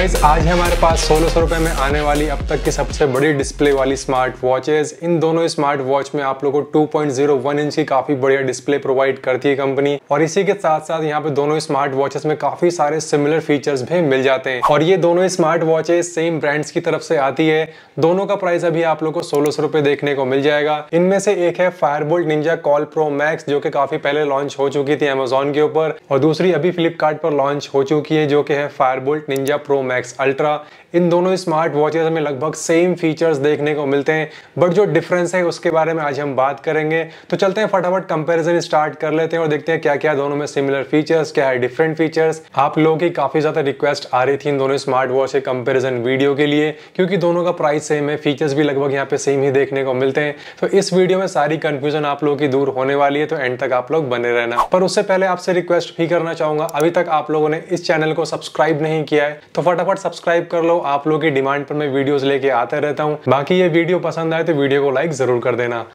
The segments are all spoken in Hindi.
गाइज आज है हमारे पास सोलह सौ रुपये में आने वाली अब तक की सबसे बड़ी डिस्प्ले वाली स्मार्ट वॉचेज इन दोनों स्मार्ट वॉच में आप लोगों को 2.01 इंच की काफी बढ़िया डिस्प्ले प्रोवाइड करती है कंपनी और इसी के साथ साथ यहाँ पे दोनों स्मार्ट वॉचेस में काफी सारे सिमिलर फीचर्स भी मिल जाते हैं और ये दोनों स्मार्ट वॉचेज सेम ब्रांड्स की तरफ से आती है दोनों का प्राइस अभी आप लोग को सोलह सौ देखने को मिल जाएगा इनमें से एक है Fireboltt Ninja Call Pro Max जो की काफी पहले लॉन्च हो चुकी थी अमेजोन के ऊपर और दूसरी अभी फ्लिपकार्ट लॉन्च हो चुकी है जो की है Fireboltt Ninja Pro Max Ultra इन दोनों स्मार्ट वॉचेज में लगभग सेम फीचर्स देखने को मिलते हैं बट जो डिफरेंस है उसके बारे में आज हम बात करेंगे तो चलते हैं फटाफट कंपैरिजन स्टार्ट कर लेते हैं और देखते हैं क्या क्या दोनों में सिमिलर फीचर्स क्या है डिफरेंट फीचर्स आप लोगों की काफ़ी ज़्यादा रिक्वेस्ट आ रही थी इन दोनों स्मार्ट वॉच के कंपेरिजन वीडियो के लिए क्योंकि दोनों का प्राइस सेम है फीचर्स भी लगभग यहाँ पे सेम ही देखने को मिलते हैं तो इस वीडियो में सारी कंफ्यूजन आप लोगों की दूर होने वाली है तो एंड तक आप लोग बने रहना पर उससे पहले आपसे रिक्वेस्ट भी करना चाहूंगा अभी तक आप लोगों ने इस चैनल को सब्सक्राइब नहीं किया है तो फटाफट फटाफट सब्सक्राइब कर लो आप लोग की डिमांड पर मैं वीडियोस लेके आता रहता हूँ बाकी ये वीडियो पसंद आए तो वीडियो को लाइक जरूर कर देना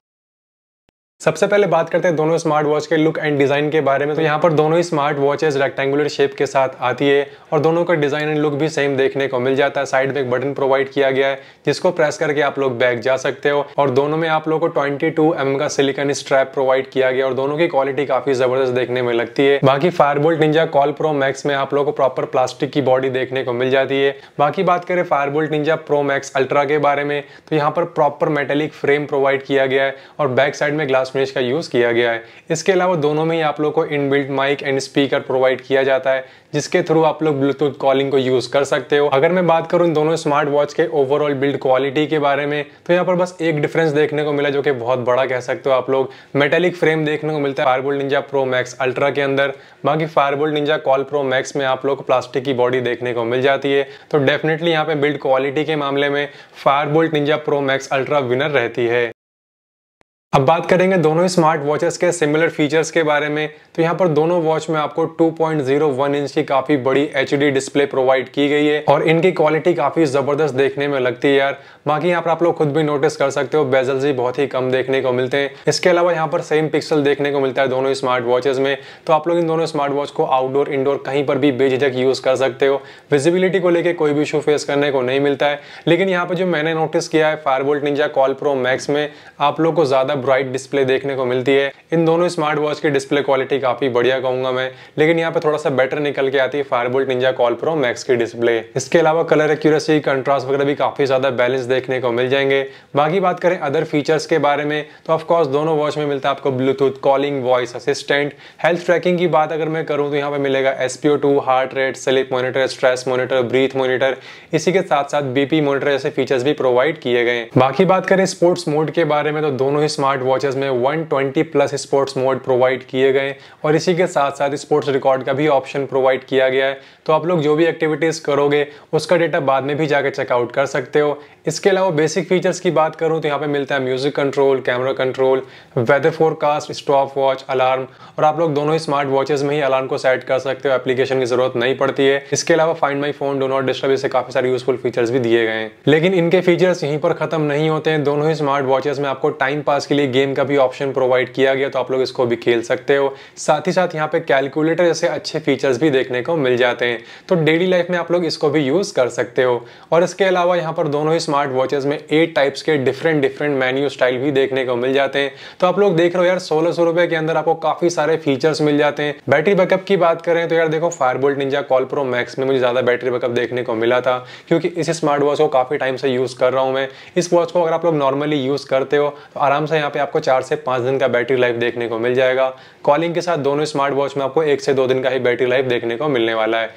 सबसे पहले बात करते हैं दोनों स्मार्ट वॉच के लुक एंड डिज़ाइन के बारे में तो यहाँ पर दोनों ही स्मार्ट वॉचेज रेक्टेंगुलर शेप के साथ आती है और दोनों का डिज़ाइन एंड लुक भी सेम देखने को मिल जाता है साइड में एक बटन प्रोवाइड किया गया है जिसको प्रेस करके आप लोग बैक जा सकते हो और दोनों में आप लोग को ट्वेंटी टू का सिलिकन स्ट्रैप प्रोवाइड किया गया और दोनों की क्वालिटी काफी जबरदस्त देखने में लगती है बाकी Fireboltt Ninja Call Pro Max में आप लोग को प्रॉपर प्लास्टिक की बॉडी देखने को मिल जाती है बाकी बात करें Fireboltt Ninja Pro Max Ultra के बारे में तो यहाँ पर प्रॉपर मेटेलिक फ्रेम प्रोवाइड किया गया है और बैक साइड में ग्लास ब्लास्ट में का यूज़ किया गया है इसके अलावा दोनों में ही आप लोग को inbuilt mike and speaker provide किया जाता है जिसके थ्रू आप लोग ब्लूटूथ कॉलिंग को यूज़ कर सकते हो अगर मैं बात करूँ दोनों स्मार्ट वॉच के ओवरऑल बिल्ड क्वालिटी के बारे में तो यहाँ पर बस एक डिफरेंस देखने को मिला जो कि बहुत बड़ा कह सकते हो आप लोग मेटेलिक फ्रेम देखने को मिलता है Fireboltt Ninja Pro Max Ultra के अंदर बाकी Fireboltt Ninja Call Pro Max में आप लोग को प्लास्टिक की बॉडी देखने को मिल जाती है तो डेफिनेटली यहाँ पे बिल्ड क्वालिटी के मामले में Fireboltt Ninja Pro Max Ultra winner रहती है अब बात करेंगे दोनों स्मार्ट वॉचेस के सिमिलर फीचर्स के बारे में तो यहाँ पर दोनों वॉच में आपको 2.01 इंच की काफी बड़ी एच डिस्प्ले प्रोवाइड की गई है और इनकी क्वालिटी काफी जबरदस्त देखने में लगती है यार बाकी यहाँ पर आप लोग खुद भी नोटिस कर सकते हो बेजल्स ही बहुत ही कम देखने को मिलते हैं इसके अलावा यहाँ पर सेम पिक्सल देखने को मिलता है दोनों स्मार्ट वॉचेज में तो आप लोग इन दोनों स्मार्ट वॉच को आउटडोर इंडोर कहीं पर भी बेझिझक यूज कर सकते हो विजिबिलिटी को लेकर कोई भी इशू फेस करने को नहीं मिलता है लेकिन यहाँ पर जो मैंने नोटिस किया है Fireboltt Ninja Call Pro Max में आप लोग को ज्यादा ब्राइट डिस्प्ले देखने को मिलती है इन दोनों स्मार्ट वॉच की डिस्प्ले क्वालिटी काफी बढ़िया कहूंगा मैं लेकिन यहाँ पे थोड़ा सा बेटर निकल के आती है Fireboltt Ninja Call Pro Max की डिस्प्ले इसके अलावा कलर एक्यूरेसी कंट्रास्ट वगैरह भी काफी ज्यादा बैलेंस देखने को मिल जाएंगे बाकी बात करें अदर फीचर्स के बारे में तो ऑफकोर्स दोनों वॉच में मिलता है आपको bluetooth calling voice assistant health tracking की बात अगर मैं करूँ तो यहाँ पे मिलेगा SPO two heart rate sleep monitor stress monitor breath monitor इसी के साथ साथ बीपी मोनिटर जैसे फीचर्स भी प्रोवाइड किए गए बाकी बात करें स्पोर्ट्स मोड के बारे में तो दोनों ही स्मार्ट स्मार्ट वॉचेस में 120 प्लस स्पोर्ट्स मोड प्रोवाइड किए गए और इसी के साथ साथ स्पोर्ट्स रिकॉर्ड का भी ऑप्शन प्रोवाइड किया गया है तो आप लोग जो भी एक्टिविटीज़ करोगे उसका डेटा बाद में भी जाकर चेकआउट कर सकते हो इसके अलावा बेसिक फीचर्स की बात करूँ तो यहाँ पर मिलता है music control camera control weather forecast stopwatch alarm और आप लोग दोनों स्मार्ट वॉचेज में ही अलार्म को सेट कर सकते हो एप्लीकेशन की जरूरत नहीं पड़ती है इसके अलावा find my phone do not disturb इसे काफी सारे यूजफुल फीचर्स भी दिए गए हैं लेकिन इनके फीचर्स यहीं पर खत्म नहीं होते हैं दोनों ही स्मार्ट वॉचेज में आपको टाइम पास के लिए लिए गेम का भी ऑप्शन प्रोवाइड किया गया तो आप लोग इसको भी खेल सकते हो साथ ही साथ यहाँ पे कैलकुलेटर जैसे अच्छे फीचर्स भी देखने को मिल जाते हैं तो डेली लाइफ में आप लोग इसको भी यूज़ कर सकते हो और इसके अलावा यहाँ पर दोनों ही स्मार्ट वॉचेज़ में एट टाइप्स के डिफरेंट डिफरेंट मेन्यू स्टाइल भी देखने को मिल जाते हैं तो आप लोग देख रहे हो यार सोलह सौ रुपए के अंदर आपको काफ़ी सारे फीचर्स मिल जाते हैं बैटरी बैकअप की बात करें तो यार देखो Fireboltt Ninja Call Pro Max में मुझे ज़्यादा बैटरी बैकअप देखने को मिला था क्योंकि इस स्मार्ट वॉच को काफ़ी टाइम से यूज़ कर रहा हूँ मैं इस वॉच को अगर आप लोग नॉर्मली यूज़ करते हो तो आराम से यहाँ पे आपको चार से पाँच दिन का बैटरी लाइफ देखने को मिल जाएगा कॉलिंग के साथ दोनों स्मार्ट वॉच में आपको एक से दो दिन का ही बैटरी लाइफ देखने को मिलने वाला है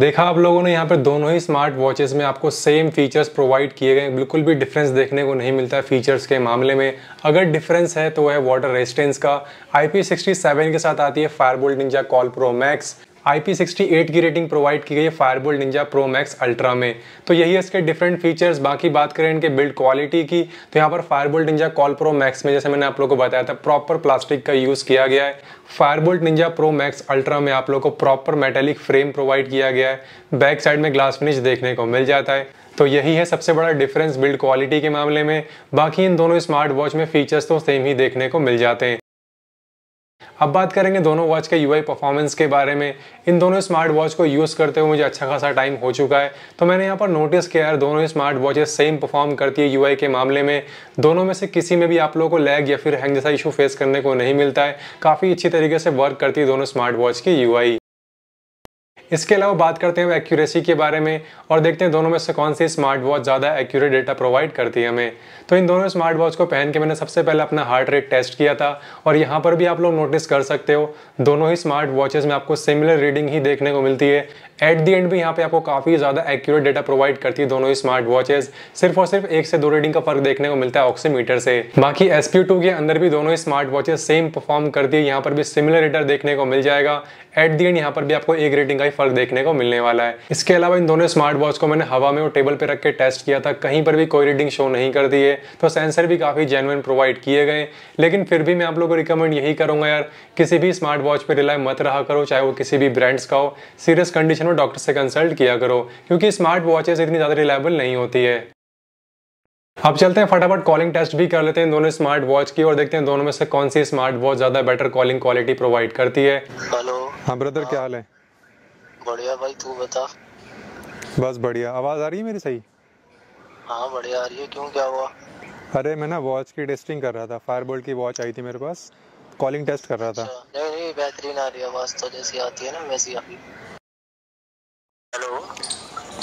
देखा आप लोगों ने यहाँ पर दोनों ही स्मार्ट वॉचेस में आपको सेम फीचर्स प्रोवाइड किए गए बिल्कुल भी डिफरेंस देखने को नहीं मिलता फीचर्स के मामले में अगर डिफरेंस है तो वह है वाटर रेजिस्टेंस का आई के साथ आती है Fireboltt Ninja Call Pro Max IP68 की रेटिंग प्रोवाइड की गई है Fireboltt Ninja Pro Max Ultra में तो यही है इसके डिफरेंट फीचर्स बाकी बात करें इनके बिल्ड क्वालिटी की तो यहाँ पर Fireboltt Ninja Call Pro Max में जैसे मैंने आप लोग को बताया था प्रॉपर प्लास्टिक का यूज़ किया गया है Fireboltt Ninja Pro Max Ultra में आप लोग को प्रॉपर मेटेलिक फ्रेम प्रोवाइड किया गया है बैक साइड में ग्लास फिनिश देखने को मिल जाता है तो यही है सबसे बड़ा डिफरेंस बिल्ड क्वालिटी के मामले में बाकी इन दोनों स्मार्ट वॉच में फीचर्स तो सेम ही देखने को मिल जाते हैं अब बात करेंगे दोनों वॉच के यूआई परफॉर्मेंस के बारे में इन दोनों स्मार्ट वॉच को यूज़ करते हुए मुझे अच्छा खासा टाइम हो चुका है तो मैंने यहाँ पर नोटिस किया यार दोनों स्मार्ट वॉचेस सेम परफॉर्म करती है यूआई के मामले में दोनों में से किसी में भी आप लोगों को लैग या फिर हैंग जैसा इशू फेस करने को नहीं मिलता है काफ़ी अच्छी तरीके से वर्क करती है दोनों स्मार्ट वॉच की यू इसके अलावा बात करते हैं एक्यूरेसी के बारे में और देखते हैं दोनों में से कौन सी स्मार्ट वॉच ज़्यादा एक्यूरेट डेटा प्रोवाइड करती है हमें तो इन दोनों स्मार्ट वॉच को पहन के मैंने सबसे पहले अपना हार्ट रेट टेस्ट किया था और यहाँ पर भी आप लोग नोटिस कर सकते हो दोनों ही स्मार्ट वॉचेज़ में आपको सिमिलर रीडिंग ही देखने को मिलती है एट दी एंड भी यहाँ पे आपको काफ़ी ज़्यादा एक्यूरेट डेटा प्रोवाइड करती है दोनों ही स्मार्ट वॉचेज सिर्फ और सिर्फ एक से दो रीडिंग का फर्क देखने को मिलता है ऑक्सीमीटर से बाकी एस टू के अंदर भी दोनों ही स्मार्ट वॉचेज सेम परफॉर्म करती है यहाँ पर भी सिमिलर डेटा देखने को मिल जाएगा एट दी एंड यहाँ पर भी आपको एक रीडिंग का ही फर्क देखने को मिलने वाला है इसके अलावा इन दोनों स्मार्ट वॉच को मैंने हवा में और टेबल पर रख के टेस्ट किया था कहीं पर भी कोई रीडिंग शो नहीं कर दी है तो सेंसर भी काफ़ी जेनुअन प्रोवाइड किए गए लेकिन फिर भी मैं आप लोगों को रिकमेंड यही करूंगा यार किसी भी स्मार्ट वॉच पर रिलाय मत रहा करो चाहे वो किसी भी ब्रांड्स का हो सीरियस कंडीशन में डॉक्टर से कंसल्ट किया करो क्योंकि स्मार्ट वॉचेस इतनी ज़्यादा रिलायबल नहीं होती है अब चलते हैं फटाफट कॉलिंग टेस्ट भी कर लेते हैं दोनों स्मार्ट वॉच की और देखते हैं दोनों में से कौन सी स्मार्ट वॉच ज़्यादा बेटर कॉलिंग क्वालिटी प्रोवाइड करती है हेलो हाँ ब्रदर क्या हाल है बढ़िया भाई तू बता बस बढ़िया आवाज़ आ रही है मेरी सही हाँ बढ़िया आ रही है क्यों क्या हुआ अरे मैं ना वॉच की टेस्टिंग कर रहा था फायरबोल्ट की वॉच आई थी मेरे पास कॉलिंग टेस्ट कर रहा था अच्छा, नहीं नहीं बेहतरीन आ रही आवाज़ तो जैसी आती है ना वैसी आ रही हेलो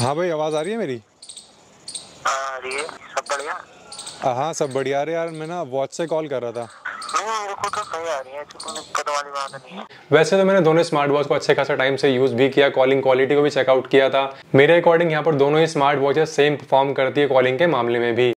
हाँ भाई आवाज़ आ रही है मेरी हाँ, आ रही है सब बढ़िया हाँ सब बढ़िया अरे यार मैं ना वॉच से कॉल कर रहा था नहीं मेरे को तो वैसे तो मैंने दोनों स्मार्ट वॉच को अच्छे खासा टाइम से यूज़ भी किया कॉलिंग क्वालिटी को भी चेकआउट किया था मेरे अकॉर्डिंग यहाँ पर दोनों ही स्मार्ट वॉचेस सेम परफॉर्म करती है कॉलिंग के मामले में भी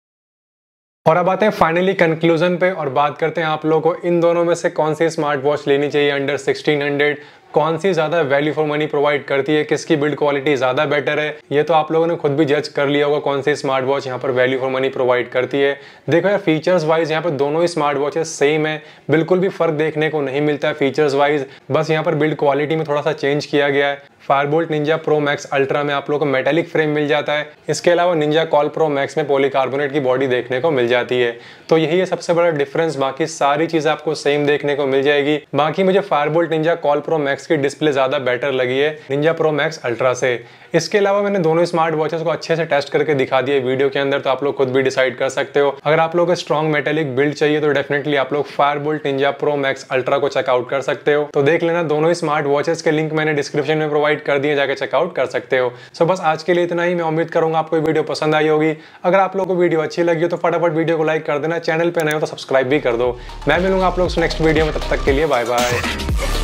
और अब आते हैं फाइनली कंक्लूजन पे और बात करते हैं आप लोगों को इन दोनों में से कौन सी स्मार्ट वॉच लेनी चाहिए अंडर 1600 कौन सी ज़्यादा वैल्यू फॉर मनी प्रोवाइड करती है किसकी बिल्ड क्वालिटी ज़्यादा बेटर है ये तो आप लोगों ने खुद भी जज कर लिया होगा कौन सी स्मार्ट वॉच यहाँ पर वैल्यू फॉर मनी प्रोवाइड करती है देखो यार फीचर्स वाइज यहाँ पर दोनों ही स्मार्ट वॉचेस सेम है बिल्कुल भी फर्क देखने को नहीं मिलता है फीचर्स वाइज बस यहाँ पर बिल्ड क्वालिटी में थोड़ा सा चेंज किया गया है Fireboltt Ninja Pro Max Ultra में आप लोग को मेटेलिक फ्रेम मिल जाता है इसके अलावा निंजा कॉल प्रो मैक्स में पॉलीकार्बोनेट की बॉडी देखने को मिल जाती है तो यही है सबसे बड़ा डिफरेंस बाकी सारी चीज़ आपको सेम देखने को मिल जाएगी बाकी मुझे Fireboltt Ninja Call Pro Max की डिस्प्ले ज़्यादा बेटर लगी है निंजा प्रो मैक्स अल्ट्रा से इसके अलावा मैंने दोनों स्मार्ट वॉचेस को अच्छे से टेस्ट करके दिखा दिए वीडियो के अंदर तो आप लोग खुद भी डिसाइड कर सकते हो अगर आप लोग स्ट्रॉन्ग मेटेलिक बिल्ड चाहिए तो डेफिनेटली आप लोग Fireboltt Ninja Pro Max Ultra को चेकआउट कर सकते हो तो देख लेना दोनों स्मार्ट वॉचेस के लिंक मैंने डिस्क्रिप्शन में प्रोवाइड प्रोवाइड कर दिए जाकर चेकआउट कर सकते हो सो बस आज के लिए इतना ही मैं उम्मीद करूंगा आपको वीडियो पसंद आई होगी अगर आप लोगों को वीडियो अच्छी लगी हो तो फटाफट वीडियो को लाइक कर देना चैनल पर नए हो तो सब्सक्राइब भी कर दो मैं मिलूंगा आप लोग नेक्स्ट वीडियो में तब तक के लिए बाय बाय